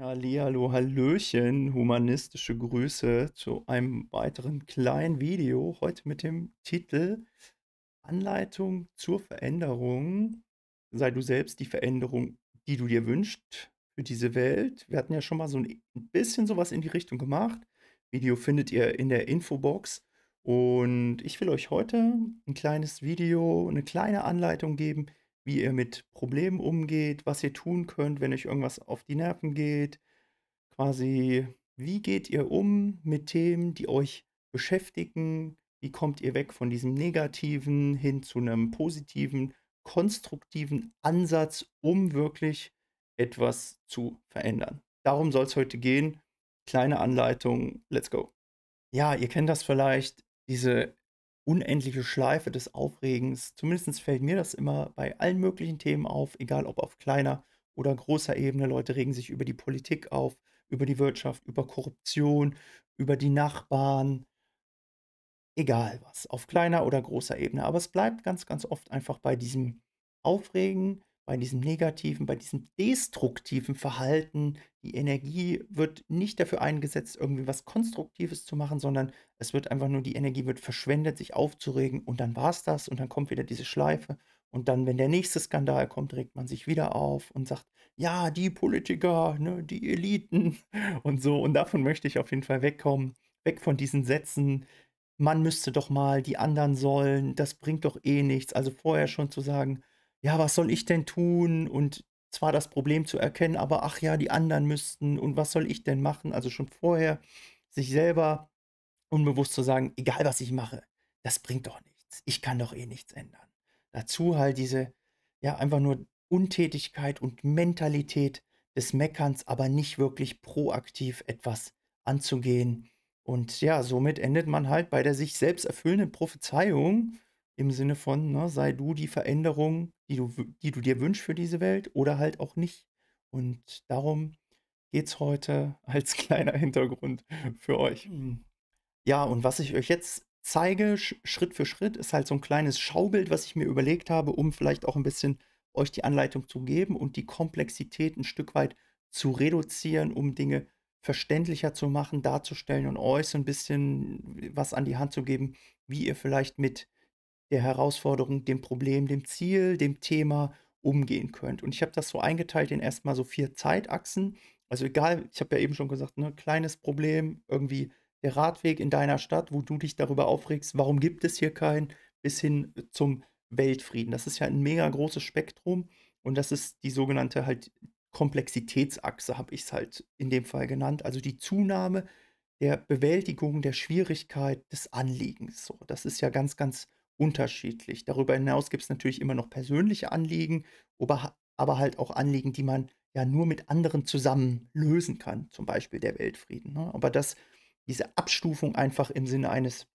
Hallihallo, Hallöchen, humanistische Grüße zu einem weiteren kleinen Video. Heute mit dem Titel Anleitung zur Veränderung. Sei du selbst die Veränderung, die du dir wünschst für diese Welt. Wir hatten ja schon mal so ein bisschen sowas in die Richtung gemacht. Video findet ihr in der Infobox. Und ich will euch heute ein kleines Video, eine kleine Anleitung geben, wie ihr mit Problemen umgeht, was ihr tun könnt, wenn euch irgendwas auf die Nerven geht. Quasi, wie geht ihr um mit Themen, die euch beschäftigen? Wie kommt ihr weg von diesem negativen hin zu einem positiven, konstruktiven Ansatz, um wirklich etwas zu verändern? Darum soll es heute gehen. Kleine Anleitung, let's go. Ja, ihr kennt das vielleicht, diese unendliche Schleife des Aufregens. Zumindest fällt mir das immer bei allen möglichen Themen auf, egal ob auf kleiner oder großer Ebene. Leute regen sich über die Politik auf, über die Wirtschaft, über Korruption, über die Nachbarn. Egal was, auf kleiner oder großer Ebene. Aber es bleibt ganz, ganz oft einfach bei diesem Aufregen, bei diesem negativen, bei diesem destruktiven Verhalten. Die Energie wird nicht dafür eingesetzt, irgendwie was Konstruktives zu machen, sondern es wird einfach nur, die Energie wird verschwendet, sich aufzuregen und dann war es das und dann kommt wieder diese Schleife und dann, wenn der nächste Skandal kommt, regt man sich wieder auf und sagt, ja, die Politiker, ne, die Eliten und so und davon möchte ich auf jeden Fall wegkommen, weg von diesen Sätzen, man müsste doch mal, die anderen sollen, das bringt doch eh nichts. Also vorher schon zu sagen, ja, was soll ich denn tun? Und zwar das Problem zu erkennen, aber ach ja, die anderen müssten und was soll ich denn machen? Also schon vorher sich selber unbewusst zu sagen, egal was ich mache, das bringt doch nichts. Ich kann doch eh nichts ändern. Dazu halt diese, ja, einfach nur Untätigkeit und Mentalität des Meckerns, aber nicht wirklich proaktiv etwas anzugehen. Und ja, somit endet man halt bei der sich selbst erfüllenden Prophezeiung im Sinne von, ne, sei du die Veränderung, die du, die du dir wünschst für diese Welt oder halt auch nicht. Und darum geht es heute als kleiner Hintergrund für euch. Hm. Ja, und was ich euch jetzt zeige, Schritt für Schritt, ist halt so ein kleines Schaubild, was ich mir überlegt habe, um vielleicht auch ein bisschen euch die Anleitung zu geben und die Komplexität ein Stück weit zu reduzieren, um Dinge verständlicher zu machen, darzustellen und euch so ein bisschen was an die Hand zu geben, wie ihr vielleicht mit der Herausforderung, dem Problem, dem Ziel, dem Thema umgehen könnt. Und ich habe das so eingeteilt in erstmal so vier Zeitachsen. Also egal, ich habe ja eben schon gesagt, ne, kleines Problem, irgendwie der Radweg in deiner Stadt, wo du dich darüber aufregst, warum gibt es hier keinen, bis hin äh, zum Weltfrieden. Das ist ja ein mega großes Spektrum und das ist die sogenannte halt Komplexitätsachse, habe ich es halt in dem Fall genannt. Also die Zunahme der Bewältigung der Schwierigkeit des Anliegens. So, das ist ja ganz, ganz unterschiedlich. Darüber hinaus gibt es natürlich immer noch persönliche Anliegen, aber halt auch Anliegen, die man ja nur mit anderen zusammen lösen kann, zum Beispiel der Weltfrieden. Ne? Aber das, diese Abstufung einfach im Sinne eines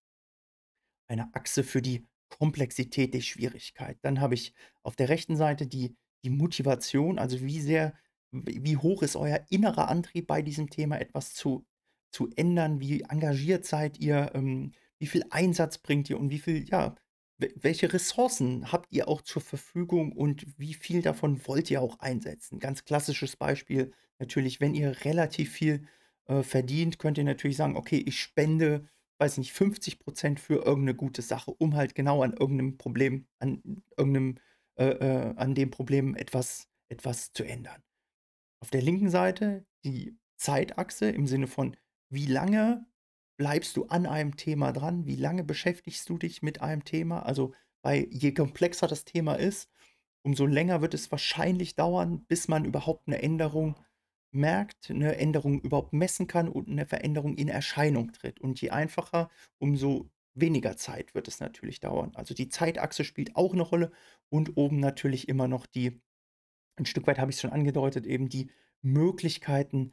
einer Achse für die Komplexität der Schwierigkeit. Dann habe ich auf der rechten Seite die, die Motivation, also wie sehr, wie hoch ist euer innerer Antrieb bei diesem Thema, etwas zu, zu ändern, wie engagiert seid ihr, ähm, wie viel Einsatz bringt ihr und wie viel ja, welche Ressourcen habt ihr auch zur Verfügung und wie viel davon wollt ihr auch einsetzen? Ganz klassisches Beispiel natürlich, wenn ihr relativ viel äh, verdient, könnt ihr natürlich sagen, okay, ich spende, weiß nicht, 50 Prozent für irgendeine gute Sache, um halt genau an irgendeinem Problem, an irgendeinem, äh, äh, an dem Problem etwas, etwas zu ändern. Auf der linken Seite die Zeitachse im Sinne von, wie lange bleibst du an einem Thema dran? Wie lange beschäftigst du dich mit einem Thema? Also weil je komplexer das Thema ist, umso länger wird es wahrscheinlich dauern, bis man überhaupt eine Änderung merkt, eine Änderung überhaupt messen kann und eine Veränderung in Erscheinung tritt. Und je einfacher, umso weniger Zeit wird es natürlich dauern. Also die Zeitachse spielt auch eine Rolle und oben natürlich immer noch die, ein Stück weit habe ich es schon angedeutet, eben die Möglichkeiten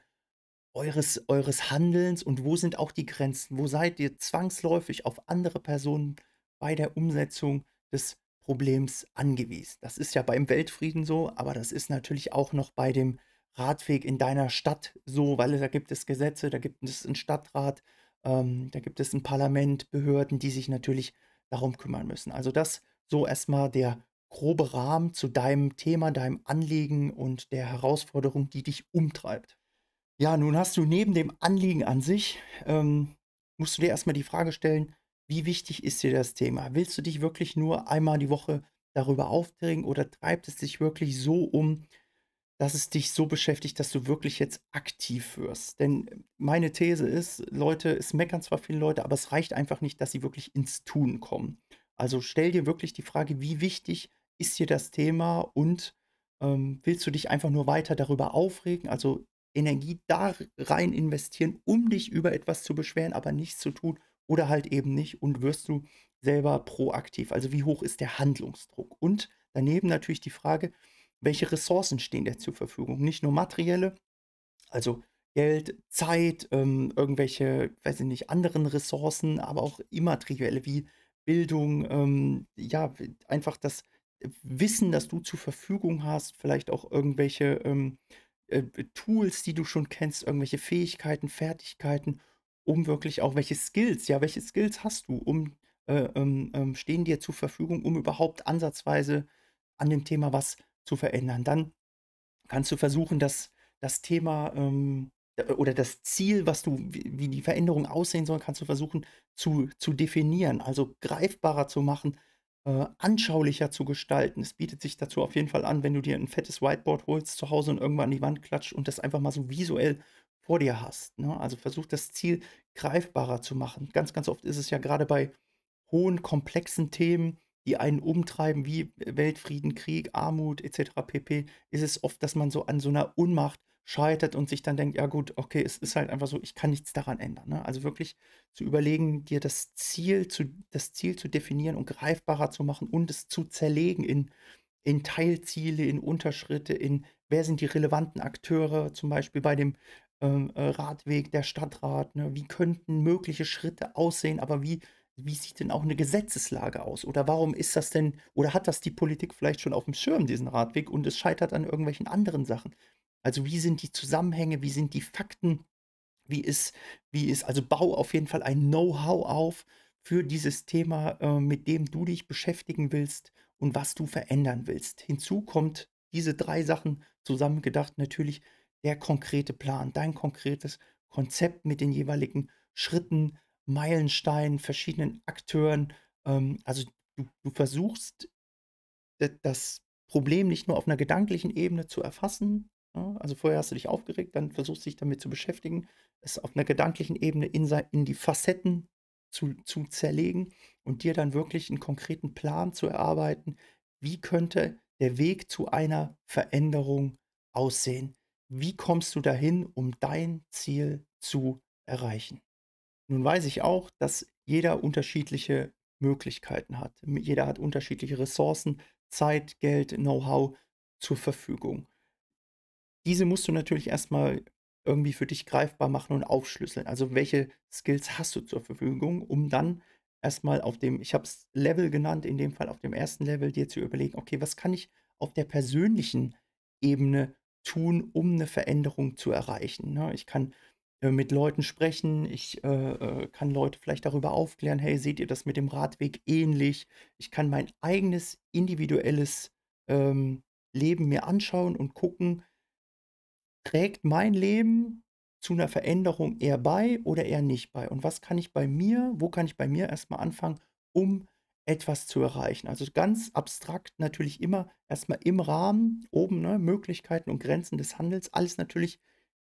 eures, eures Handelns und wo sind auch die Grenzen? Wo seid ihr zwangsläufig auf andere Personen bei der Umsetzung des Problems angewiesen? Das ist ja beim Weltfrieden so, aber das ist natürlich auch noch bei dem Radweg in deiner Stadt so, weil da gibt es Gesetze, da gibt es einen Stadtrat, ähm, da gibt es ein Parlament, Behörden, die sich natürlich darum kümmern müssen. Also das so erstmal der grobe Rahmen zu deinem Thema, deinem Anliegen und der Herausforderung, die dich umtreibt. Ja, nun hast du neben dem Anliegen an sich, ähm, musst du dir erstmal die Frage stellen, wie wichtig ist dir das Thema? Willst du dich wirklich nur einmal die Woche darüber aufdringen oder treibt es dich wirklich so um, dass es dich so beschäftigt, dass du wirklich jetzt aktiv wirst. Denn meine These ist, Leute, es meckern zwar viele Leute, aber es reicht einfach nicht, dass sie wirklich ins Tun kommen. Also stell dir wirklich die Frage, wie wichtig ist dir das Thema und ähm, willst du dich einfach nur weiter darüber aufregen? Also Energie da rein investieren, um dich über etwas zu beschweren, aber nichts zu tun oder halt eben nicht und wirst du selber proaktiv. Also wie hoch ist der Handlungsdruck? Und daneben natürlich die Frage, welche Ressourcen stehen dir zur Verfügung? Nicht nur materielle, also Geld, Zeit, ähm, irgendwelche, weiß ich nicht, anderen Ressourcen, aber auch immaterielle wie Bildung, ähm, ja, einfach das äh, Wissen, das du zur Verfügung hast, vielleicht auch irgendwelche ähm, äh, äh, Tools, die du schon kennst, irgendwelche Fähigkeiten, Fertigkeiten, um wirklich auch welche Skills, ja, welche Skills hast du, um äh, ähm, ähm stehen dir zur Verfügung, um überhaupt ansatzweise an dem Thema was zu verändern. Dann kannst du versuchen, dass das Thema ähm, äh, oder das Ziel, was du, wie die Veränderung aussehen soll, kannst du versuchen zu, zu definieren, also greifbarer zu machen, äh, anschaulicher zu gestalten. Es bietet sich dazu auf jeden Fall an, wenn du dir ein fettes Whiteboard holst zu Hause und irgendwann an die Wand klatscht und das einfach mal so visuell vor dir hast. Ne? Also versuch das Ziel greifbarer zu machen. Ganz, ganz oft ist es ja gerade bei hohen, komplexen Themen, die einen umtreiben, wie Weltfrieden, Krieg, Armut etc. pp., ist es oft, dass man so an so einer Unmacht scheitert und sich dann denkt, ja gut, okay, es ist halt einfach so, ich kann nichts daran ändern. Ne? Also wirklich zu überlegen, dir das Ziel, zu, das Ziel zu definieren und greifbarer zu machen und es zu zerlegen in, in Teilziele, in Unterschritte, in wer sind die relevanten Akteure, zum Beispiel bei dem ähm, äh, Radweg, der Stadtrat, ne? wie könnten mögliche Schritte aussehen, aber wie wie sieht denn auch eine Gesetzeslage aus? Oder warum ist das denn, oder hat das die Politik vielleicht schon auf dem Schirm, diesen Radweg, und es scheitert an irgendwelchen anderen Sachen? Also wie sind die Zusammenhänge, wie sind die Fakten, wie ist, wie ist, also bau auf jeden Fall ein Know-how auf für dieses Thema, äh, mit dem du dich beschäftigen willst und was du verändern willst. Hinzu kommt diese drei Sachen zusammengedacht natürlich der konkrete Plan, dein konkretes Konzept mit den jeweiligen Schritten, Meilensteinen, verschiedenen Akteuren. Ähm, also du, du versuchst das Problem nicht nur auf einer gedanklichen Ebene zu erfassen, Ne? Also vorher hast du dich aufgeregt, dann versuchst du dich damit zu beschäftigen, es auf einer gedanklichen Ebene in, in die Facetten zu, zu zerlegen und dir dann wirklich einen konkreten Plan zu erarbeiten, wie könnte der Weg zu einer Veränderung aussehen? Wie kommst du dahin, um dein Ziel zu erreichen? Nun weiß ich auch, dass jeder unterschiedliche Möglichkeiten hat. Jeder hat unterschiedliche Ressourcen, Zeit, Geld, Know-how zur Verfügung diese musst du natürlich erstmal irgendwie für dich greifbar machen und aufschlüsseln. Also welche Skills hast du zur Verfügung, um dann erstmal auf dem, ich habe es Level genannt, in dem Fall auf dem ersten Level, dir zu überlegen, okay, was kann ich auf der persönlichen Ebene tun, um eine Veränderung zu erreichen. Ne? Ich kann äh, mit Leuten sprechen, ich äh, äh, kann Leute vielleicht darüber aufklären, hey, seht ihr das mit dem Radweg ähnlich? Ich kann mein eigenes individuelles ähm, Leben mir anschauen und gucken, trägt mein Leben zu einer Veränderung eher bei oder eher nicht bei? Und was kann ich bei mir, wo kann ich bei mir erstmal anfangen, um etwas zu erreichen? Also ganz abstrakt natürlich immer erstmal im Rahmen, oben ne, Möglichkeiten und Grenzen des Handels, alles natürlich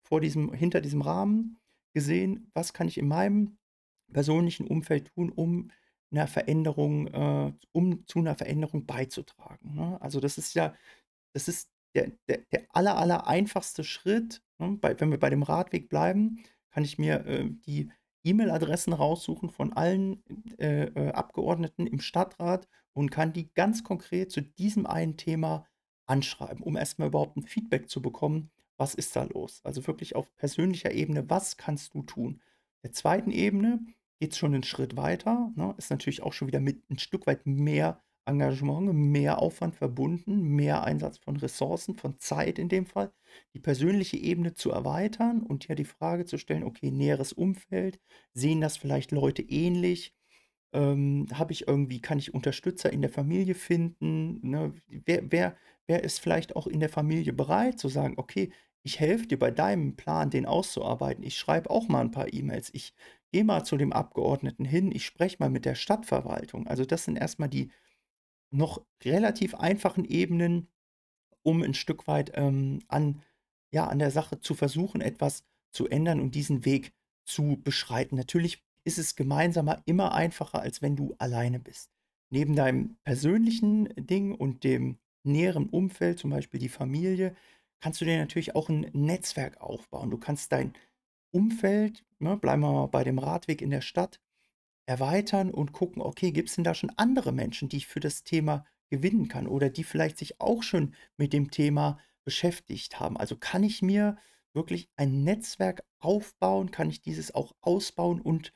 vor diesem, hinter diesem Rahmen gesehen, was kann ich in meinem persönlichen Umfeld tun, um einer Veränderung, äh, um zu einer Veränderung beizutragen. Ne? Also das ist ja, das ist der, der, der aller, aller einfachste Schritt, ne, bei, wenn wir bei dem Radweg bleiben, kann ich mir äh, die E-Mail-Adressen raussuchen von allen äh, äh, Abgeordneten im Stadtrat und kann die ganz konkret zu diesem einen Thema anschreiben, um erstmal überhaupt ein Feedback zu bekommen, was ist da los. Also wirklich auf persönlicher Ebene, was kannst du tun? Der zweiten Ebene geht es schon einen Schritt weiter, ne, ist natürlich auch schon wieder mit ein Stück weit mehr Engagement, mehr Aufwand verbunden, mehr Einsatz von Ressourcen, von Zeit in dem Fall, die persönliche Ebene zu erweitern und ja die Frage zu stellen, okay, näheres Umfeld, sehen das vielleicht Leute ähnlich? Ähm, Habe ich irgendwie, kann ich Unterstützer in der Familie finden? Ne? Wer, wer, wer ist vielleicht auch in der Familie bereit zu sagen, okay, ich helfe dir bei deinem Plan, den auszuarbeiten. Ich schreibe auch mal ein paar E-Mails. Ich gehe mal zu dem Abgeordneten hin. Ich spreche mal mit der Stadtverwaltung. Also das sind erstmal die noch relativ einfachen Ebenen, um ein Stück weit ähm, an, ja, an der Sache zu versuchen, etwas zu ändern und diesen Weg zu beschreiten. Natürlich ist es gemeinsamer immer einfacher, als wenn du alleine bist. Neben deinem persönlichen Ding und dem näheren Umfeld, zum Beispiel die Familie, kannst du dir natürlich auch ein Netzwerk aufbauen. Du kannst dein Umfeld, ne, bleiben wir mal bei dem Radweg in der Stadt, erweitern und gucken, okay, gibt es denn da schon andere Menschen, die ich für das Thema gewinnen kann oder die vielleicht sich auch schon mit dem Thema beschäftigt haben. Also kann ich mir wirklich ein Netzwerk aufbauen, kann ich dieses auch ausbauen und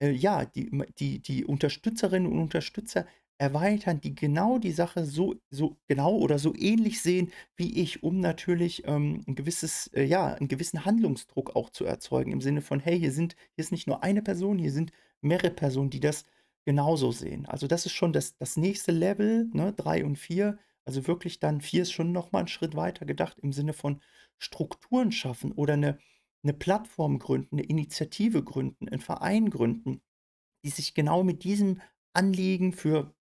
äh, ja, die, die, die Unterstützerinnen und Unterstützer erweitern, die genau die Sache so, so genau oder so ähnlich sehen wie ich, um natürlich ähm, ein gewisses, äh, ja, einen gewissen Handlungsdruck auch zu erzeugen, im Sinne von, hey, hier sind, hier ist nicht nur eine Person, hier sind mehrere Personen, die das genauso sehen. Also das ist schon das, das nächste Level, ne, 3 und vier. Also wirklich dann, vier ist schon nochmal einen Schritt weiter gedacht im Sinne von Strukturen schaffen oder eine, eine Plattform gründen, eine Initiative gründen, einen Verein gründen, die sich genau mit diesem Anliegen für,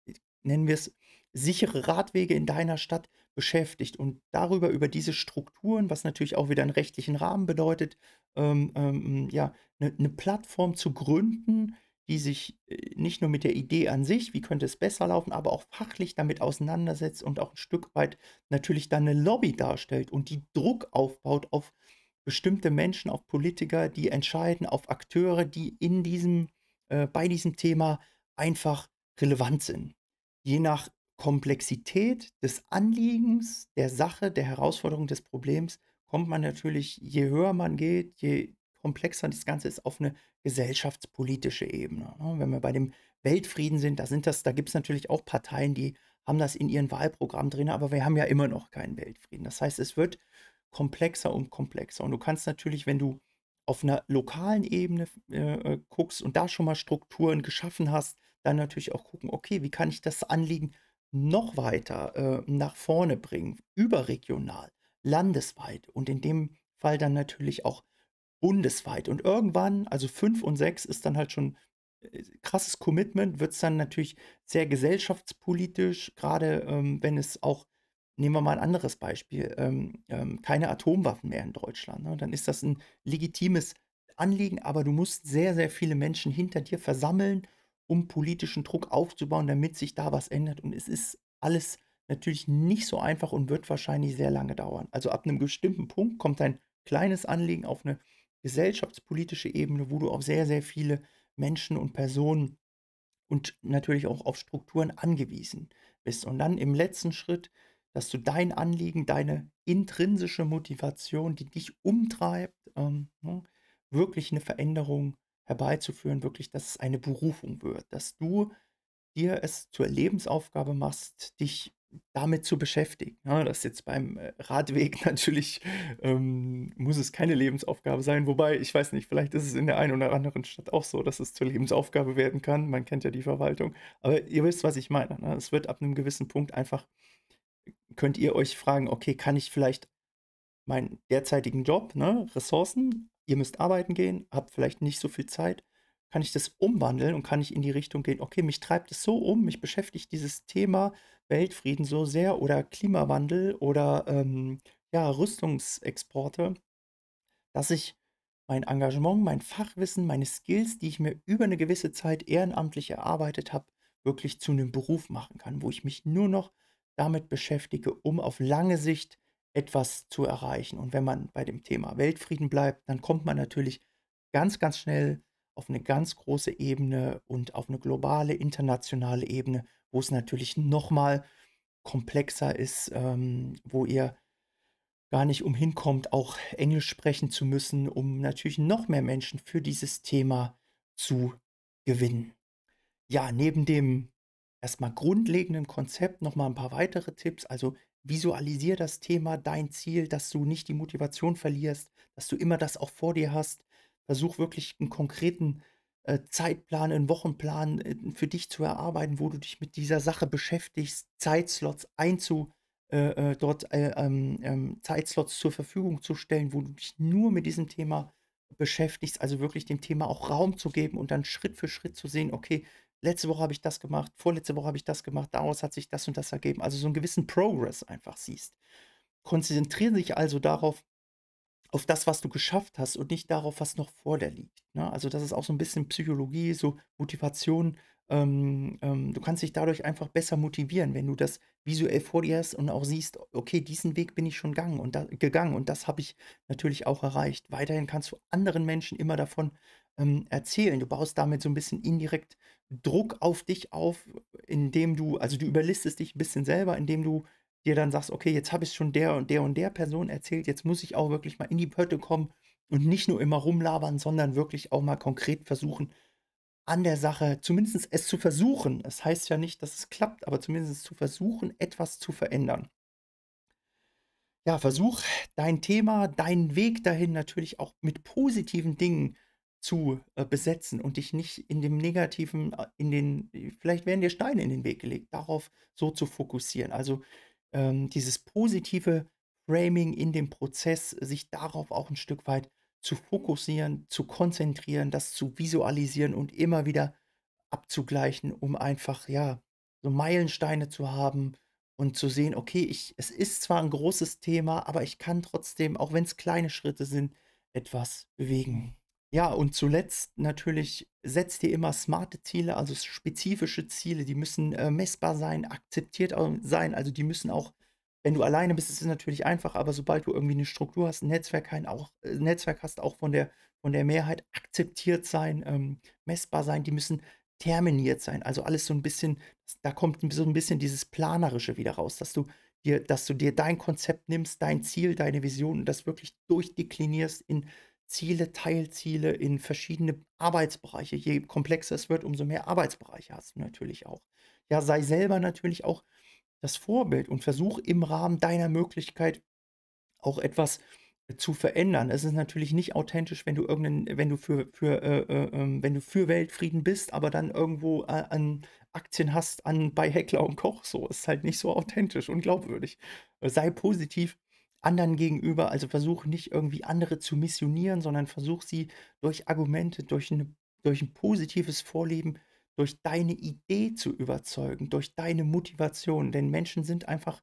nennen wir es, sichere Radwege in deiner Stadt beschäftigt und darüber, über diese Strukturen, was natürlich auch wieder einen rechtlichen Rahmen bedeutet, ähm, ähm, ja, eine, eine Plattform zu gründen, die sich äh, nicht nur mit der Idee an sich, wie könnte es besser laufen, aber auch fachlich damit auseinandersetzt und auch ein Stück weit natürlich dann eine Lobby darstellt und die Druck aufbaut auf bestimmte Menschen, auf Politiker, die entscheiden, auf Akteure, die in diesem, äh, bei diesem Thema einfach relevant sind. Je nach Komplexität des Anliegens, der Sache, der Herausforderung des Problems kommt man natürlich, je höher man geht, je komplexer das Ganze ist auf eine gesellschaftspolitische Ebene. Ne? Wenn wir bei dem Weltfrieden sind, da, sind da gibt es natürlich auch Parteien, die haben das in ihren Wahlprogramm drin, aber wir haben ja immer noch keinen Weltfrieden. Das heißt, es wird komplexer und komplexer. Und du kannst natürlich, wenn du auf einer lokalen Ebene äh, äh, guckst und da schon mal Strukturen geschaffen hast, dann natürlich auch gucken, okay, wie kann ich das Anliegen noch weiter äh, nach vorne bringen, überregional, landesweit und in dem Fall dann natürlich auch bundesweit. Und irgendwann, also fünf und sechs ist dann halt schon äh, krasses Commitment, wird es dann natürlich sehr gesellschaftspolitisch, gerade ähm, wenn es auch, nehmen wir mal ein anderes Beispiel, ähm, ähm, keine Atomwaffen mehr in Deutschland. Ne? Dann ist das ein legitimes Anliegen, aber du musst sehr, sehr viele Menschen hinter dir versammeln, um politischen Druck aufzubauen, damit sich da was ändert. Und es ist alles natürlich nicht so einfach und wird wahrscheinlich sehr lange dauern. Also ab einem bestimmten Punkt kommt ein kleines Anliegen auf eine gesellschaftspolitische Ebene, wo du auf sehr, sehr viele Menschen und Personen und natürlich auch auf Strukturen angewiesen bist. Und dann im letzten Schritt, dass du dein Anliegen, deine intrinsische Motivation, die dich umtreibt, ähm, ne, wirklich eine Veränderung herbeizuführen, wirklich, dass es eine Berufung wird, dass du dir es zur Lebensaufgabe machst, dich damit zu beschäftigen. Ja, das jetzt beim äh, Radweg natürlich ähm, muss es keine Lebensaufgabe sein, wobei ich weiß nicht, vielleicht ist es in der einen oder anderen Stadt auch so, dass es zur Lebensaufgabe werden kann. Man kennt ja die Verwaltung, aber ihr wisst, was ich meine. Ne? Es wird ab einem gewissen Punkt einfach könnt ihr euch fragen, okay, kann ich vielleicht meinen derzeitigen Job, ne, Ressourcen, ihr müsst arbeiten gehen, habt vielleicht nicht so viel Zeit, kann ich das umwandeln und kann ich in die Richtung gehen, okay, mich treibt es so um, mich beschäftigt dieses Thema, Weltfrieden so sehr oder Klimawandel oder ähm, ja, Rüstungsexporte, dass ich mein Engagement, mein Fachwissen, meine Skills, die ich mir über eine gewisse Zeit ehrenamtlich erarbeitet habe, wirklich zu einem Beruf machen kann, wo ich mich nur noch damit beschäftige, um auf lange Sicht etwas zu erreichen. Und wenn man bei dem Thema Weltfrieden bleibt, dann kommt man natürlich ganz, ganz schnell auf eine ganz große Ebene und auf eine globale, internationale Ebene, wo es natürlich nochmal komplexer ist, ähm, wo ihr gar nicht umhin kommt, auch Englisch sprechen zu müssen, um natürlich noch mehr Menschen für dieses Thema zu gewinnen. Ja, neben dem erstmal grundlegenden Konzept nochmal ein paar weitere Tipps. Also visualisier das Thema, dein Ziel, dass du nicht die Motivation verlierst, dass du immer das auch vor dir hast, versuch wirklich einen konkreten äh, Zeitplan, einen Wochenplan äh, für dich zu erarbeiten, wo du dich mit dieser Sache beschäftigst, Zeitslots einzu, äh, äh dort äh, ähm, ähm, Zeitslots zur Verfügung zu stellen, wo du dich nur mit diesem Thema beschäftigst, also wirklich dem Thema auch Raum zu geben und dann Schritt für Schritt zu sehen, okay, letzte Woche habe ich das gemacht, vorletzte Woche habe ich das gemacht, daraus hat sich das und das ergeben. Also so einen gewissen Progress einfach siehst. Konzentriere dich also darauf, auf das, was du geschafft hast und nicht darauf, was noch vor dir liegt. Ne? Also das ist auch so ein bisschen Psychologie, so Motivation. Ähm, ähm, du kannst dich dadurch einfach besser motivieren, wenn du das visuell vor dir hast und auch siehst, okay, diesen Weg bin ich schon gegangen und, da, gegangen und das habe ich natürlich auch erreicht. Weiterhin kannst du anderen Menschen immer davon ähm, erzählen. Du baust damit so ein bisschen indirekt Druck auf dich auf, indem du, also du überlistest dich ein bisschen selber, indem du dir dann sagst, okay, jetzt habe ich schon der und der und der Person erzählt, jetzt muss ich auch wirklich mal in die Pötte kommen und nicht nur immer rumlabern, sondern wirklich auch mal konkret versuchen, an der Sache, zumindest es zu versuchen. Es das heißt ja nicht, dass es klappt, aber zumindest zu versuchen, etwas zu verändern. Ja, versuch dein Thema, deinen Weg dahin natürlich auch mit positiven Dingen zu äh, besetzen und dich nicht in dem Negativen, äh, in den, vielleicht werden dir Steine in den Weg gelegt, darauf so zu fokussieren. Also ähm, dieses positive Framing in dem Prozess, sich darauf auch ein Stück weit zu fokussieren, zu konzentrieren, das zu visualisieren und immer wieder abzugleichen, um einfach, ja, so Meilensteine zu haben und zu sehen, okay, ich, es ist zwar ein großes Thema, aber ich kann trotzdem, auch wenn es kleine Schritte sind, etwas bewegen. Ja, und zuletzt natürlich setzt dir immer smarte Ziele, also spezifische Ziele, die müssen äh, messbar sein, akzeptiert sein, also die müssen auch, wenn du alleine bist, ist es natürlich einfach, aber sobald du irgendwie eine Struktur hast, ein Netzwerk, ein auch, äh, Netzwerk hast, auch von der, von der Mehrheit akzeptiert sein, ähm, messbar sein, die müssen terminiert sein, also alles so ein bisschen, da kommt so ein bisschen dieses Planerische wieder raus, dass du dir, dass du dir dein Konzept nimmst, dein Ziel, deine Vision und das wirklich durchdeklinierst in Ziele, Teilziele in verschiedene Arbeitsbereiche. Je komplexer es wird, umso mehr Arbeitsbereiche hast du natürlich auch. Ja, sei selber natürlich auch das Vorbild und versuch im Rahmen deiner Möglichkeit auch etwas äh, zu verändern. Es ist natürlich nicht authentisch, wenn du irgendeinen, wenn du für, für äh, äh, ähm, wenn du für Weltfrieden bist, aber dann irgendwo äh, an Aktien hast an bei Heckler und Koch. So ist halt nicht so authentisch und glaubwürdig. Äh, sei positiv anderen gegenüber. Also versuch nicht irgendwie andere zu missionieren, sondern versuch sie durch Argumente, durch, eine, durch ein positives Vorleben, durch deine Idee zu überzeugen, durch deine Motivation. Denn Menschen sind einfach,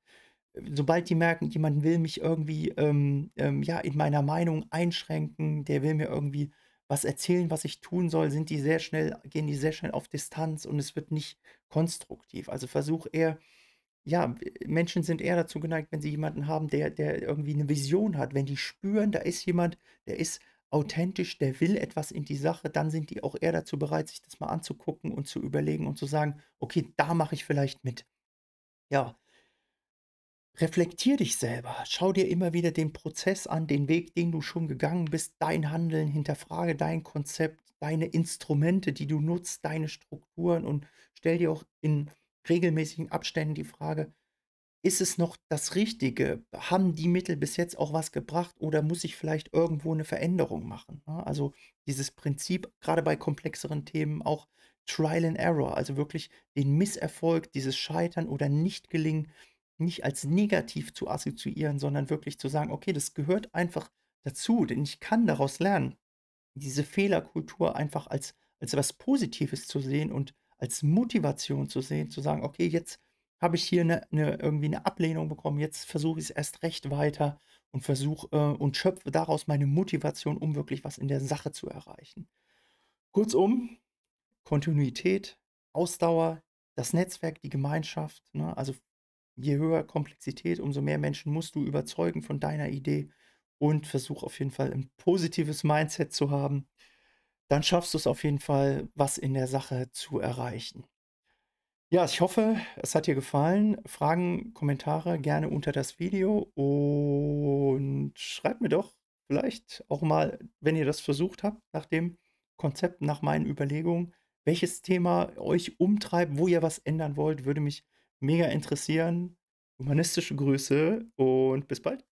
äh, sobald die merken, jemand will mich irgendwie ähm, ähm, ja, in meiner Meinung einschränken, der will mir irgendwie was erzählen, was ich tun soll, sind die sehr schnell, gehen die sehr schnell auf Distanz und es wird nicht konstruktiv. Also versuch eher ja, Menschen sind eher dazu geneigt, wenn sie jemanden haben, der, der irgendwie eine Vision hat, wenn die spüren, da ist jemand, der ist authentisch, der will etwas in die Sache, dann sind die auch eher dazu bereit, sich das mal anzugucken und zu überlegen und zu sagen, okay, da mache ich vielleicht mit. Ja, reflektier dich selber, schau dir immer wieder den Prozess an, den Weg, den du schon gegangen bist, dein Handeln, hinterfrage dein Konzept, deine Instrumente, die du nutzt, deine Strukturen und stell dir auch in regelmäßigen Abständen die Frage, ist es noch das Richtige? Haben die Mittel bis jetzt auch was gebracht oder muss ich vielleicht irgendwo eine Veränderung machen? Also dieses Prinzip, gerade bei komplexeren Themen, auch Trial and Error, also wirklich den Misserfolg, dieses Scheitern oder Nichtgelingen nicht als negativ zu assoziieren, sondern wirklich zu sagen, okay, das gehört einfach dazu, denn ich kann daraus lernen. Diese Fehlerkultur einfach als, als was Positives zu sehen und als Motivation zu sehen, zu sagen, okay, jetzt habe ich hier eine, eine, irgendwie eine Ablehnung bekommen, jetzt versuche ich es erst recht weiter und versuche äh, und schöpfe daraus meine Motivation, um wirklich was in der Sache zu erreichen. Kurzum, Kontinuität, Ausdauer, das Netzwerk, die Gemeinschaft, ne? also je höher Komplexität, umso mehr Menschen musst du überzeugen von deiner Idee und versuch auf jeden Fall ein positives Mindset zu haben dann schaffst du es auf jeden Fall, was in der Sache zu erreichen. Ja, ich hoffe, es hat dir gefallen. Fragen, Kommentare gerne unter das Video und schreibt mir doch vielleicht auch mal, wenn ihr das versucht habt, nach dem Konzept, nach meinen Überlegungen, welches Thema euch umtreibt, wo ihr was ändern wollt, würde mich mega interessieren. Humanistische Grüße und bis bald.